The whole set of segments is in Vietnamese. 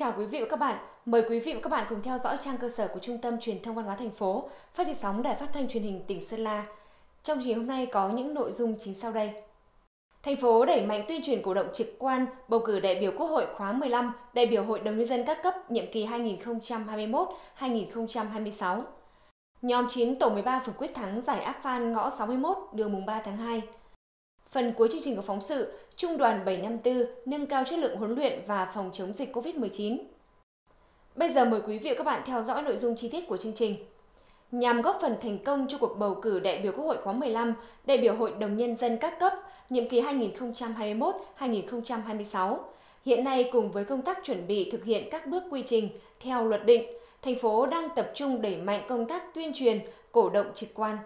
chào quý vị và các bạn. Mời quý vị và các bạn cùng theo dõi trang cơ sở của Trung tâm Truyền thông Văn hóa thành phố, phát trên sóng Đài Phát thanh Truyền hình tỉnh Sơn La. Trong chương trình hôm nay có những nội dung chính sau đây. Thành phố đẩy mạnh tuyên truyền cổ động trực quan bầu cử đại biểu Quốc hội khóa 15, đại biểu Hội đồng nhân dân các cấp nhiệm kỳ 2021-2026. Nhóm 9 tổ 13 phường quyết thắng giải Áp Phan ngõ 61 đường mùng 3 tháng 2. Phần cuối chương trình của phóng sự, Trung đoàn 754 nâng cao chất lượng huấn luyện và phòng chống dịch COVID-19. Bây giờ mời quý vị và các bạn theo dõi nội dung chi tiết của chương trình. Nhằm góp phần thành công cho cuộc bầu cử đại biểu Quốc hội khóa 15, đại biểu Hội đồng Nhân dân các cấp, nhiệm kỳ 2021-2026, hiện nay cùng với công tác chuẩn bị thực hiện các bước quy trình theo luật định, thành phố đang tập trung đẩy mạnh công tác tuyên truyền, cổ động trực quan,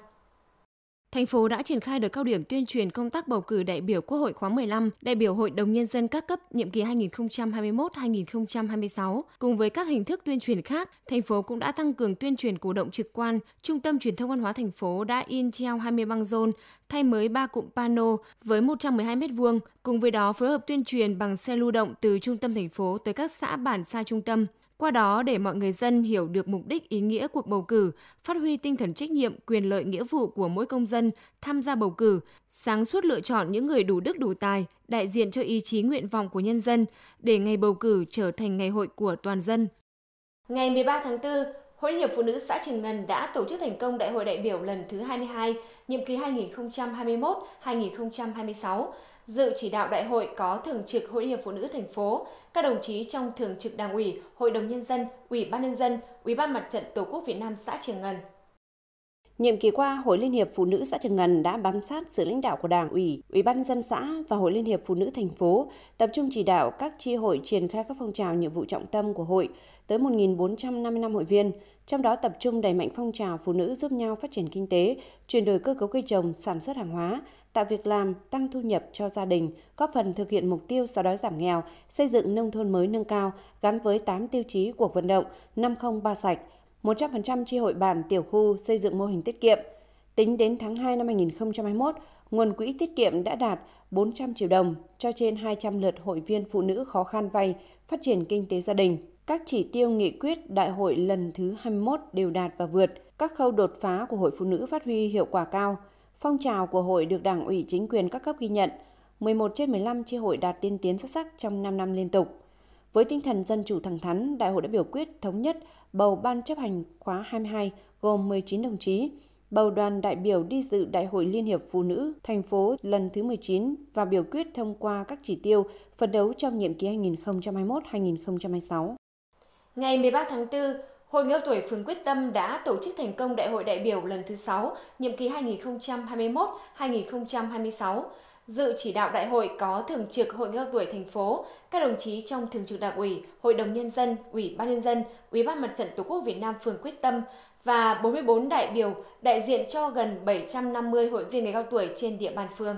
thành phố đã triển khai đợt cao điểm tuyên truyền công tác bầu cử đại biểu Quốc hội khóa 15, đại biểu Hội đồng nhân dân các cấp nhiệm kỳ 2021-2026 cùng với các hình thức tuyên truyền khác, thành phố cũng đã tăng cường tuyên truyền cổ động trực quan. Trung tâm truyền thông văn hóa thành phố đã in treo 20 băng rôn, thay mới 3 cụm pano với 112 m2, cùng với đó phối hợp tuyên truyền bằng xe lưu động từ trung tâm thành phố tới các xã bản xa trung tâm. Qua đó để mọi người dân hiểu được mục đích ý nghĩa cuộc bầu cử, phát huy tinh thần trách nhiệm, quyền lợi nghĩa vụ của mỗi công dân tham gia bầu cử, sáng suốt lựa chọn những người đủ đức đủ tài, đại diện cho ý chí nguyện vọng của nhân dân để ngày bầu cử trở thành ngày hội của toàn dân. Ngày 13 tháng 4, Hội Liên hiệp Phụ nữ xã Trường Ngân đã tổ chức thành công Đại hội đại biểu lần thứ 22, nhiệm kỳ 2021-2026. Dự chỉ đạo đại hội có Thường trực Hội Liên hiệp Phụ nữ thành phố, các đồng chí trong Thường trực Đảng ủy, Hội đồng Nhân dân, Ủy ban Nhân dân, Ủy ban Mặt trận Tổ quốc Việt Nam xã Trường Ngân. Nhiệm kỳ qua, Hội Liên hiệp Phụ nữ xã Trường Ngần đã bám sát sự lãnh đạo của Đảng ủy, Ủy ban dân xã và Hội Liên hiệp Phụ nữ thành phố, tập trung chỉ đạo các chi hội triển khai các phong trào nhiệm vụ trọng tâm của hội tới 1.455 hội viên, trong đó tập trung đẩy mạnh phong trào phụ nữ giúp nhau phát triển kinh tế, chuyển đổi cơ cấu cây trồng, sản xuất hàng hóa, tạo việc làm, tăng thu nhập cho gia đình, góp phần thực hiện mục tiêu xóa đói giảm nghèo, xây dựng nông thôn mới nâng cao gắn với 8 tiêu chí cuộc vận động 503 sạch 100% chi hội bản tiểu khu xây dựng mô hình tiết kiệm. Tính đến tháng 2 năm 2021, nguồn quỹ tiết kiệm đã đạt 400 triệu đồng cho trên 200 lượt hội viên phụ nữ khó khăn vay phát triển kinh tế gia đình. Các chỉ tiêu nghị quyết đại hội lần thứ 21 đều đạt và vượt. Các khâu đột phá của Hội Phụ Nữ phát huy hiệu quả cao. Phong trào của hội được Đảng ủy chính quyền các cấp ghi nhận. 11 trên 15 chi hội đạt tiên tiến xuất sắc trong 5 năm liên tục. Với tinh thần dân chủ thẳng thắn, Đại hội đã biểu quyết thống nhất bầu Ban chấp hành khóa 22 gồm 19 đồng chí, bầu đoàn đại biểu đi dự Đại hội Liên hiệp Phụ nữ thành phố lần thứ 19 và biểu quyết thông qua các chỉ tiêu phấn đấu trong nhiệm kỳ 2021-2026. Ngày 13 tháng 4, Hội Nghèo Tuổi Phường Quyết Tâm đã tổ chức thành công Đại hội đại biểu lần thứ 6, nhiệm kỳ 2021-2026. Dự chỉ đạo đại hội có Thường trực Hội Người cao tuổi thành phố, các đồng chí trong Thường trực Đảng ủy, Hội đồng Nhân dân, Ủy ban Nhân dân, Ủy ban Mặt trận Tổ quốc Việt Nam phường Quyết Tâm và 44 đại biểu đại diện cho gần 750 hội viên người cao tuổi trên địa bàn phường.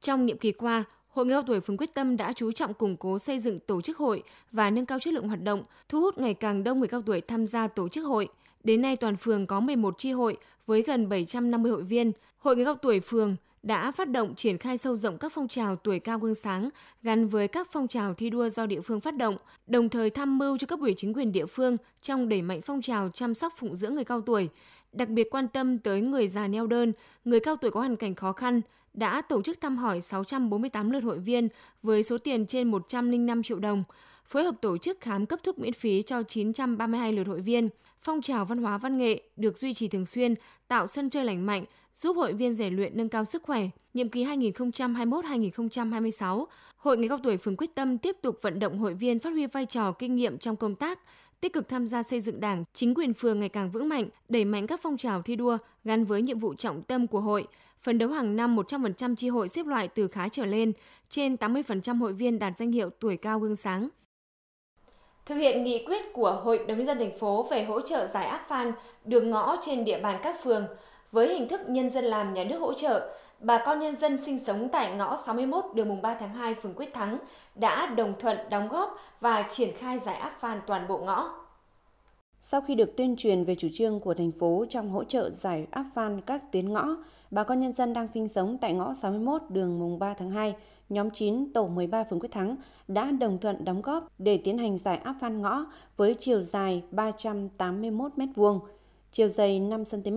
Trong nhiệm kỳ qua, Hội người cao tuổi phường Quyết Tâm đã chú trọng củng cố xây dựng tổ chức hội và nâng cao chất lượng hoạt động, thu hút ngày càng đông người cao tuổi tham gia tổ chức hội. Đến nay toàn phường có 11 chi hội với gần 750 hội viên. Hội người cao tuổi phường đã phát động triển khai sâu rộng các phong trào tuổi cao gương sáng gắn với các phong trào thi đua do địa phương phát động, đồng thời tham mưu cho cấp ủy chính quyền địa phương trong đẩy mạnh phong trào chăm sóc phụng dưỡng người cao tuổi, đặc biệt quan tâm tới người già neo đơn, người cao tuổi có hoàn cảnh khó khăn, đã tổ chức thăm hỏi 648 lượt hội viên với số tiền trên 105 triệu đồng phối hợp tổ chức khám cấp thuốc miễn phí cho 932 lượt hội viên. Phong trào văn hóa văn nghệ được duy trì thường xuyên, tạo sân chơi lành mạnh, giúp hội viên rèn luyện nâng cao sức khỏe. Nhiệm kỳ 2021-2026, Hội người cao tuổi phường quyết tâm tiếp tục vận động hội viên phát huy vai trò kinh nghiệm trong công tác, tích cực tham gia xây dựng Đảng, chính quyền phường ngày càng vững mạnh, đẩy mạnh các phong trào thi đua gắn với nhiệm vụ trọng tâm của hội, phấn đấu hàng năm 100% chi hội xếp loại từ khá trở lên, trên 80% hội viên đạt danh hiệu tuổi cao gương sáng thực hiện nghị quyết của Hội đồng nhân dân thành phố về hỗ trợ giải áp phan đường ngõ trên địa bàn các phường với hình thức nhân dân làm nhà nước hỗ trợ, bà con nhân dân sinh sống tại ngõ 61 đường mùng 3 tháng 2 phường Quyết Thắng đã đồng thuận đóng góp và triển khai giải áp phan toàn bộ ngõ. Sau khi được tuyên truyền về chủ trương của thành phố trong hỗ trợ giải áp phan các tuyến ngõ, bà con nhân dân đang sinh sống tại ngõ 61 đường mùng 3 tháng 2 nhóm 9 tổ 13 phường Quyết Thắng đã đồng thuận đóng góp để tiến hành giải áp phan ngõ với chiều dài 381 m2, chiều dày 5 cm,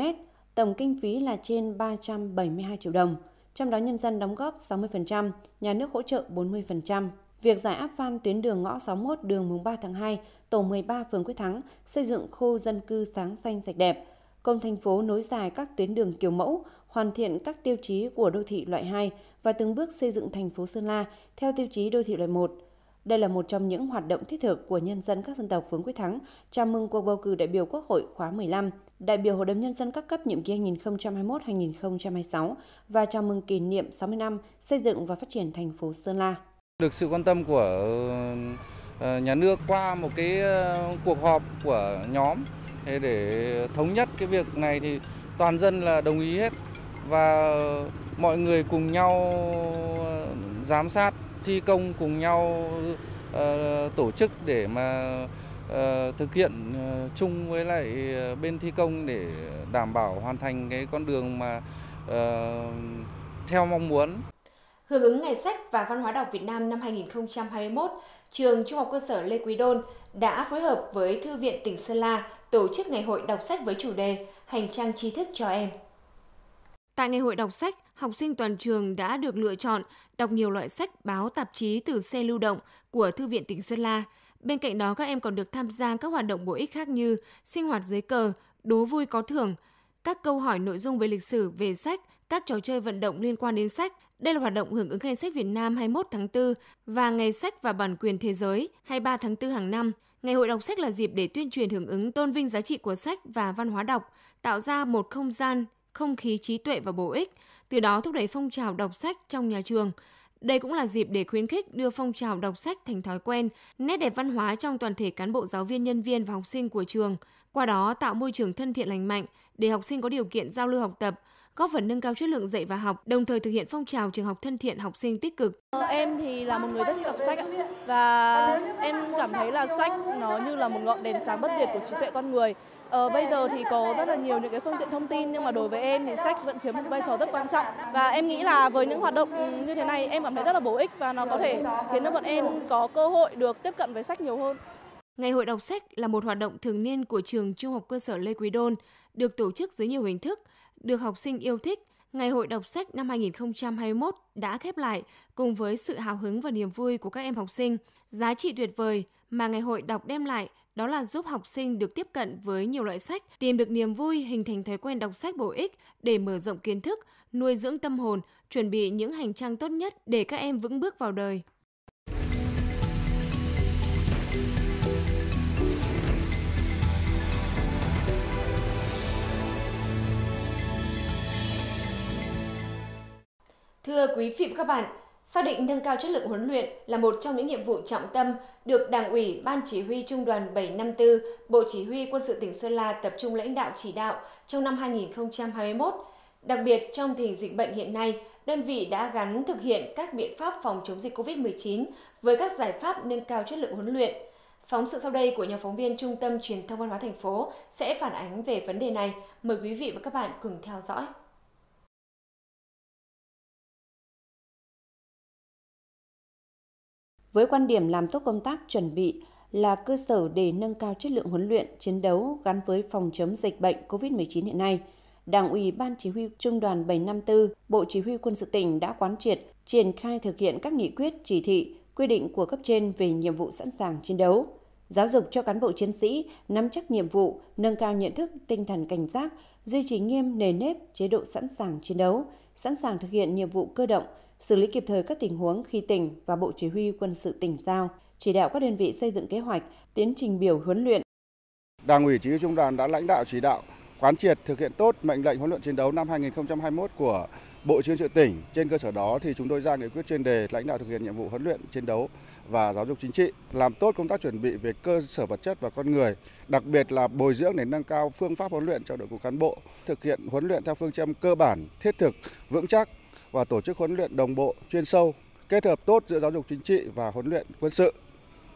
tổng kinh phí là trên 372 triệu đồng, trong đó nhân dân đóng góp 60%, nhà nước hỗ trợ 40%. Việc giải áp phan tuyến đường ngõ 61 đường mùng 3 tháng 2, tổ 13 phường Quyết Thắng xây dựng khu dân cư sáng xanh sạch đẹp – công thành phố nối dài các tuyến đường kiểu mẫu, hoàn thiện các tiêu chí của đô thị loại 2 và từng bước xây dựng thành phố Sơn La theo tiêu chí đô thị loại 1. Đây là một trong những hoạt động thiết thực của nhân dân các dân tộc Phướng Quyết Thắng chào mừng cuộc bầu cử đại biểu Quốc hội khóa 15, đại biểu Hội đồng nhân dân các cấp nhiệm kỳ 2021-2026 và chào mừng kỷ niệm 60 năm xây dựng và phát triển thành phố Sơn La. Được sự quan tâm của ờ, nhà nước qua một cái ờ, cuộc họp của nhóm để thống nhất cái việc này thì toàn dân là đồng ý hết và mọi người cùng nhau ờ, giám sát thi công cùng nhau ờ, tổ chức để mà ờ, thực hiện chung với lại bên thi công để đảm bảo hoàn thành cái con đường mà theo mong muốn. Hưởng ứng Ngày sách và Văn hóa đọc Việt Nam năm 2021, trường Trung học cơ sở Lê Quý Đôn đã phối hợp với Thư viện tỉnh Sơn La tổ chức ngày hội đọc sách với chủ đề Hành trang tri thức cho em. Tại ngày hội đọc sách, học sinh toàn trường đã được lựa chọn đọc nhiều loại sách báo tạp chí từ xe lưu động của Thư viện tỉnh Sơn La. Bên cạnh đó, các em còn được tham gia các hoạt động bổ ích khác như sinh hoạt dưới cờ, đố vui có thưởng, các câu hỏi nội dung về lịch sử, về sách, các trò chơi vận động liên quan đến sách. Đây là hoạt động hưởng ứng ngày sách Việt Nam 21 tháng 4 và ngày sách và bản quyền thế giới 23 tháng 4 hàng năm. Ngày hội đọc sách là dịp để tuyên truyền hưởng ứng tôn vinh giá trị của sách và văn hóa đọc, tạo ra một không gian, không khí trí tuệ và bổ ích, từ đó thúc đẩy phong trào đọc sách trong nhà trường – đây cũng là dịp để khuyến khích đưa phong trào đọc sách thành thói quen, nét đẹp văn hóa trong toàn thể cán bộ giáo viên nhân viên và học sinh của trường, qua đó tạo môi trường thân thiện lành mạnh để học sinh có điều kiện giao lưu học tập, góp phần nâng cao chất lượng dạy và học, đồng thời thực hiện phong trào trường học thân thiện học sinh tích cực. Ờ, em thì là một người rất thích đọc sách ạ. và em cảm thấy là sách nó như là một ngọn đèn sáng bất diệt của trí tuệ con người. Ờ, bây giờ thì có rất là nhiều những cái phương tiện thông tin nhưng mà đối với em thì sách vẫn chiếm một vai trò rất quan trọng và em nghĩ là với những hoạt động ừ, như thế này em cảm thấy rất là bổ ích và nó có thể khiến cho bọn em có cơ hội được tiếp cận với sách nhiều hơn. Ngày hội đọc sách là một hoạt động thường niên của trường Trung học cơ sở Lê Quý Đôn, được tổ chức dưới nhiều hình thức, được học sinh yêu thích. Ngày hội đọc sách năm 2021 đã khép lại cùng với sự hào hứng và niềm vui của các em học sinh. Giá trị tuyệt vời mà ngày hội đọc đem lại đó là giúp học sinh được tiếp cận với nhiều loại sách, tìm được niềm vui, hình thành thói quen đọc sách bổ ích để mở rộng kiến thức, nuôi dưỡng tâm hồn, chuẩn bị những hành trang tốt nhất để các em vững bước vào đời. Thưa quý vị và các bạn, xác định nâng cao chất lượng huấn luyện là một trong những nhiệm vụ trọng tâm được Đảng ủy Ban Chỉ huy Trung đoàn 754, Bộ Chỉ huy Quân sự tỉnh Sơn La tập trung lãnh đạo chỉ đạo trong năm 2021. Đặc biệt trong tình dịch bệnh hiện nay, đơn vị đã gắn thực hiện các biện pháp phòng chống dịch COVID-19 với các giải pháp nâng cao chất lượng huấn luyện. Phóng sự sau đây của nhà phóng viên Trung tâm Truyền thông Văn hóa thành phố sẽ phản ánh về vấn đề này. Mời quý vị và các bạn cùng theo dõi. với quan điểm làm tốt công tác chuẩn bị là cơ sở để nâng cao chất lượng huấn luyện, chiến đấu gắn với phòng chống dịch bệnh COVID-19 hiện nay. Đảng ủy Ban Chỉ huy Trung đoàn 754, Bộ Chỉ huy Quân sự tỉnh đã quán triệt, triển khai thực hiện các nghị quyết, chỉ thị, quy định của cấp trên về nhiệm vụ sẵn sàng chiến đấu. Giáo dục cho cán bộ chiến sĩ nắm chắc nhiệm vụ, nâng cao nhận thức, tinh thần cảnh giác, duy trì nghiêm nề nếp chế độ sẵn sàng chiến đấu, sẵn sàng thực hiện nhiệm vụ cơ động – xử lý kịp thời các tình huống khi tỉnh và Bộ Chỉ huy quân sự tỉnh giao, chỉ đạo các đơn vị xây dựng kế hoạch, tiến trình biểu huấn luyện. Đảng ủy Chỉ huy Trung đoàn đã lãnh đạo chỉ đạo quán triệt thực hiện tốt mệnh lệnh huấn luyện chiến đấu năm 2021 của Bộ Chỉ huy tỉnh. Trên cơ sở đó thì chúng tôi ra nghị quyết chuyên đề lãnh đạo thực hiện nhiệm vụ huấn luyện chiến đấu và giáo dục chính trị, làm tốt công tác chuẩn bị về cơ sở vật chất và con người, đặc biệt là bồi dưỡng để nâng cao phương pháp huấn luyện cho đội ngũ cán bộ, thực hiện huấn luyện theo phương châm cơ bản, thiết thực, vững chắc, và tổ chức huấn luyện đồng bộ, chuyên sâu, kết hợp tốt giữa giáo dục chính trị và huấn luyện quân sự.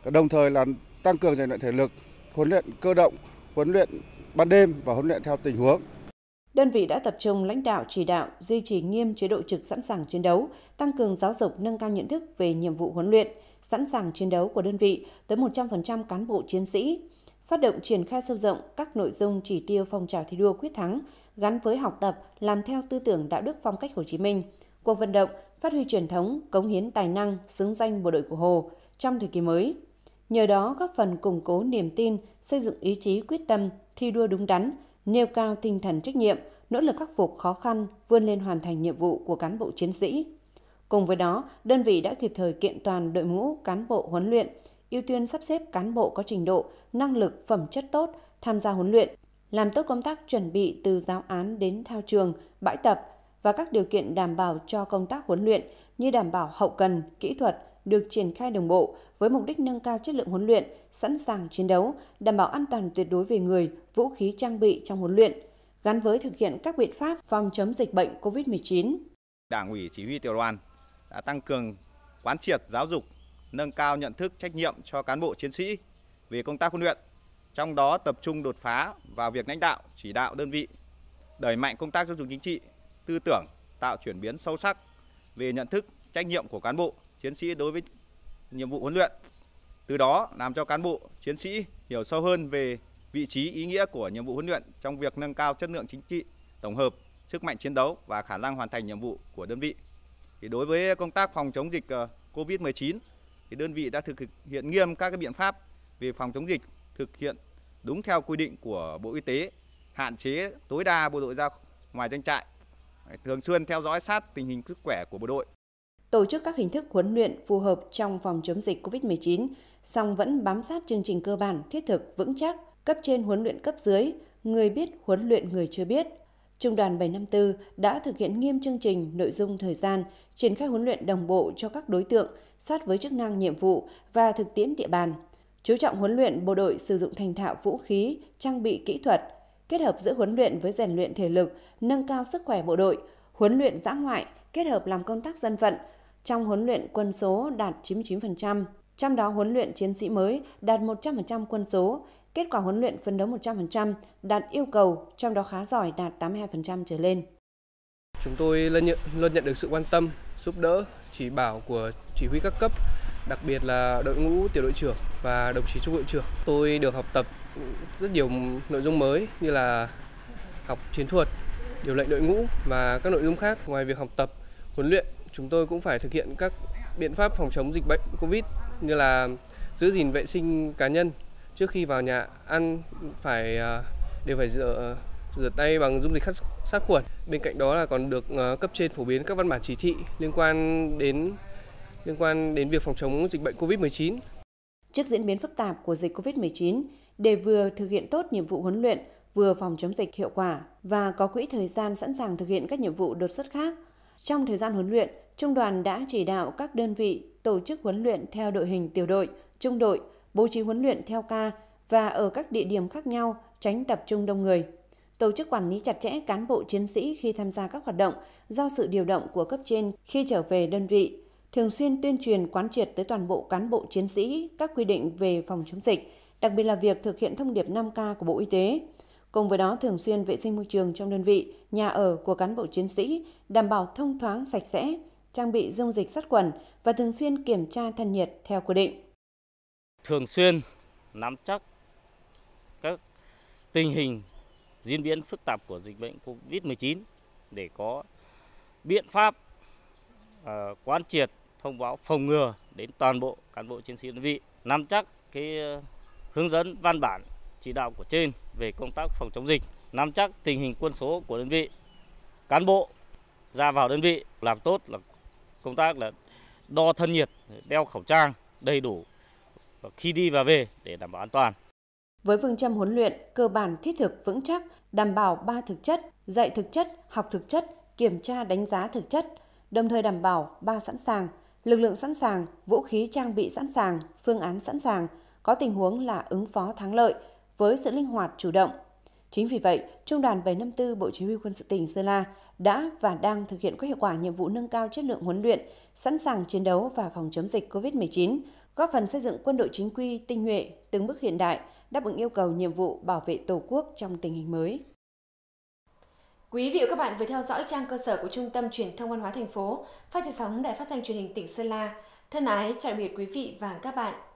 Đồng thời là tăng cường rèn luyện thể lực, huấn luyện cơ động, huấn luyện ban đêm và huấn luyện theo tình huống. Đơn vị đã tập trung lãnh đạo chỉ đạo, duy trì nghiêm chế độ trực sẵn sàng chiến đấu, tăng cường giáo dục nâng cao nhận thức về nhiệm vụ huấn luyện, sẵn sàng chiến đấu của đơn vị tới 100% cán bộ chiến sĩ, phát động triển khai sâu rộng các nội dung chỉ tiêu phong trào thi đua quyết thắng gắn với học tập, làm theo tư tưởng đạo đức phong cách Hồ Chí Minh – cuộc vận động phát huy truyền thống, cống hiến tài năng, xứng danh bộ đội của Hồ trong thời kỳ mới. Nhờ đó góp phần củng cố niềm tin, xây dựng ý chí quyết tâm, thi đua đúng đắn, nêu cao tinh thần trách nhiệm, nỗ lực khắc phục khó khăn, vươn lên hoàn thành nhiệm vụ của cán bộ chiến sĩ. Cùng với đó, đơn vị đã kịp thời kiện toàn đội ngũ cán bộ huấn luyện, ưu tiên sắp xếp cán bộ có trình độ, năng lực, phẩm chất tốt tham gia huấn luyện, làm tốt công tác chuẩn bị từ giáo án đến thao trường, bãi tập, và các điều kiện đảm bảo cho công tác huấn luyện như đảm bảo hậu cần, kỹ thuật được triển khai đồng bộ với mục đích nâng cao chất lượng huấn luyện, sẵn sàng chiến đấu, đảm bảo an toàn tuyệt đối về người, vũ khí trang bị trong huấn luyện, gắn với thực hiện các biện pháp phòng chống dịch bệnh COVID-19. Đảng ủy chỉ huy tiểu đoàn đã tăng cường quán triệt giáo dục, nâng cao nhận thức trách nhiệm cho cán bộ chiến sĩ về công tác huấn luyện, trong đó tập trung đột phá vào việc lãnh đạo, chỉ đạo đơn vị, đẩy mạnh công tác giáo dục chính trị, tư tưởng, tạo chuyển biến sâu sắc về nhận thức, trách nhiệm của cán bộ, chiến sĩ đối với nhiệm vụ huấn luyện. Từ đó làm cho cán bộ, chiến sĩ hiểu sâu hơn về vị trí ý nghĩa của nhiệm vụ huấn luyện trong việc nâng cao chất lượng chính trị, tổng hợp, sức mạnh chiến đấu và khả năng hoàn thành nhiệm vụ của đơn vị. Thì đối với công tác phòng chống dịch ờ, COVID-19 thì đơn vị đã thực hiện nghiêm các biện pháp về phòng chống dịch, thực hiện đúng theo quy định của Bộ Y tế, hạn chế tối đa bộ đội ra ngoài doanh trại thường xuyên theo dõi sát tình hình sức khỏe của bộ đội. Tổ chức các hình thức huấn luyện phù hợp trong phòng chống dịch COVID-19, song vẫn bám sát chương trình cơ bản, thiết thực, vững chắc, cấp trên huấn luyện cấp dưới, người biết huấn luyện người chưa biết. Trung đoàn 754 đã thực hiện nghiêm chương trình, nội dung, thời gian, triển khai huấn luyện đồng bộ cho các đối tượng sát với chức năng nhiệm vụ và thực tiễn địa bàn. Chú trọng huấn luyện bộ đội sử dụng thành thạo vũ khí, trang bị kỹ thuật, kết hợp giữa huấn luyện với rèn luyện thể lực, nâng cao sức khỏe bộ đội, huấn luyện giã ngoại kết hợp làm công tác dân vận. Trong huấn luyện quân số đạt 99%, trong đó huấn luyện chiến sĩ mới đạt 100% quân số, kết quả huấn luyện phấn đấu 100% đạt yêu cầu, trong đó khá giỏi đạt 82% trở lên. Chúng tôi luôn nhận, luôn nhận được sự quan tâm, giúp đỡ, chỉ bảo của chỉ huy các cấp, đặc biệt là đội ngũ tiểu đội trưởng và đồng chí trung đội trưởng. Tôi được học tập rất nhiều nội dung mới như là học chiến thuật, điều lệnh đội ngũ và các nội dung khác ngoài việc học tập, huấn luyện, chúng tôi cũng phải thực hiện các biện pháp phòng chống dịch bệnh Covid như là giữ gìn vệ sinh cá nhân trước khi vào nhà ăn phải à, đều phải rửa rửa tay bằng dung dịch khát, sát khuẩn. Bên cạnh đó là còn được à, cấp trên phổ biến các văn bản chỉ thị liên quan đến liên quan đến việc phòng chống dịch bệnh Covid-19. Trước diễn biến phức tạp của dịch Covid-19, để vừa thực hiện tốt nhiệm vụ huấn luyện, vừa phòng chống dịch hiệu quả và có quỹ thời gian sẵn sàng thực hiện các nhiệm vụ đột xuất khác. Trong thời gian huấn luyện, Trung đoàn đã chỉ đạo các đơn vị tổ chức huấn luyện theo đội hình tiểu đội, trung đội, bố trí huấn luyện theo ca và ở các địa điểm khác nhau, tránh tập trung đông người. Tổ chức quản lý chặt chẽ cán bộ chiến sĩ khi tham gia các hoạt động do sự điều động của cấp trên khi trở về đơn vị, thường xuyên tuyên truyền quán triệt tới toàn bộ cán bộ chiến sĩ các quy định về phòng chống dịch, đặc biệt là việc thực hiện thông điệp 5K của Bộ Y tế. Cùng với đó thường xuyên vệ sinh môi trường trong đơn vị, nhà ở của cán bộ chiến sĩ, đảm bảo thông thoáng sạch sẽ, trang bị dung dịch sát khuẩn và thường xuyên kiểm tra thân nhiệt theo quy định. Thường xuyên nắm chắc các tình hình diễn biến phức tạp của dịch bệnh COVID-19 để có biện pháp uh, quán triệt thông báo phòng ngừa đến toàn bộ cán bộ chiến sĩ đơn vị nắm chắc cái uh, hướng dẫn văn bản chỉ đạo của trên về công tác phòng chống dịch, nắm chắc tình hình quân số của đơn vị, cán bộ ra vào đơn vị làm tốt là công tác là đo thân nhiệt, đeo khẩu trang đầy đủ khi đi và về để đảm bảo an toàn. Với phương châm huấn luyện cơ bản thiết thực vững chắc, đảm bảo ba thực chất, dạy thực chất, học thực chất, kiểm tra đánh giá thực chất, đồng thời đảm bảo ba sẵn sàng, lực lượng sẵn sàng, vũ khí trang bị sẵn sàng, phương án sẵn sàng – có tình huống là ứng phó thắng lợi với sự linh hoạt chủ động. Chính vì vậy, Trung đoàn 754 Bộ Chỉ huy Quân sự tỉnh Sơn La đã và đang thực hiện có hiệu quả nhiệm vụ nâng cao chất lượng huấn luyện, sẵn sàng chiến đấu và phòng chống dịch COVID-19, góp phần xây dựng quân đội chính quy tinh nhuệ, từng bước hiện đại, đáp ứng yêu cầu nhiệm vụ bảo vệ Tổ quốc trong tình hình mới. Quý vị và các bạn vừa theo dõi trang cơ sở của Trung tâm Truyền thông Văn hóa thành phố, phát trên sóng Đài Phát thanh Truyền hình tỉnh Sơn La. Thân ái chào biệt quý vị và các bạn.